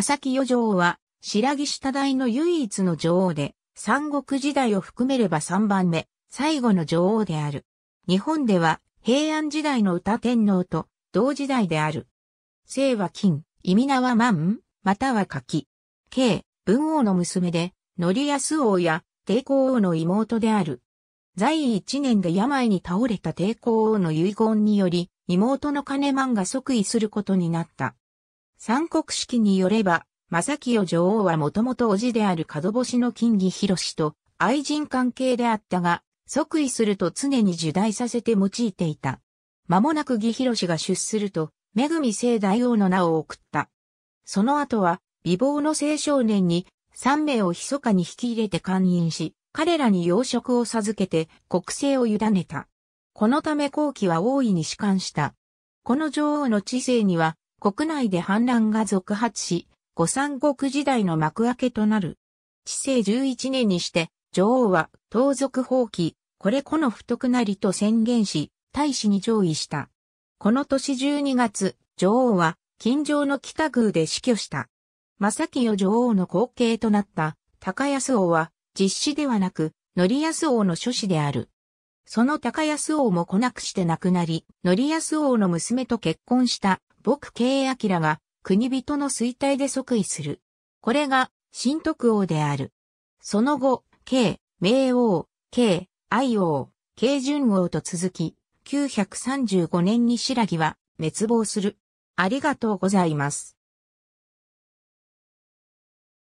正清女王は、白木下大の唯一の女王で、三国時代を含めれば三番目、最後の女王である。日本では、平安時代の歌天皇と、同時代である。姓は金、意味名は万、または柿。慶、文王の娘で、ヤス王や、抵抗王の妹である。在位一年で病に倒れた抵抗王の遺言により、妹の金満が即位することになった。三国式によれば、正清女王はもともと叔父である角星の金義博と愛人関係であったが、即位すると常に受代させて用いていた。間もなく義博が出すると、恵み聖大王の名を送った。その後は、美貌の青少年に三名を密かに引き入れて勧引し、彼らに養殖を授けて国政を委ねた。このため後期は大いに弛緩した。この女王の知性には国内で反乱が続発し、五三国時代の幕開けとなる。治世11年にして、女王は、盗賊放棄、これこの不徳なりと宣言し、大使に上位した。この年12月、女王は、近城の北宮で死去した。正清女王の後継となった、高安王は、実子ではなく、則安王の諸子である。その高安王も来なくして亡くなり、則安王の娘と結婚した僕慶明が国人の衰退で即位する。これが新徳王である。その後、慶、明王、慶、愛王、慶順王と続き、935年に白木は滅亡する。ありがとうございます。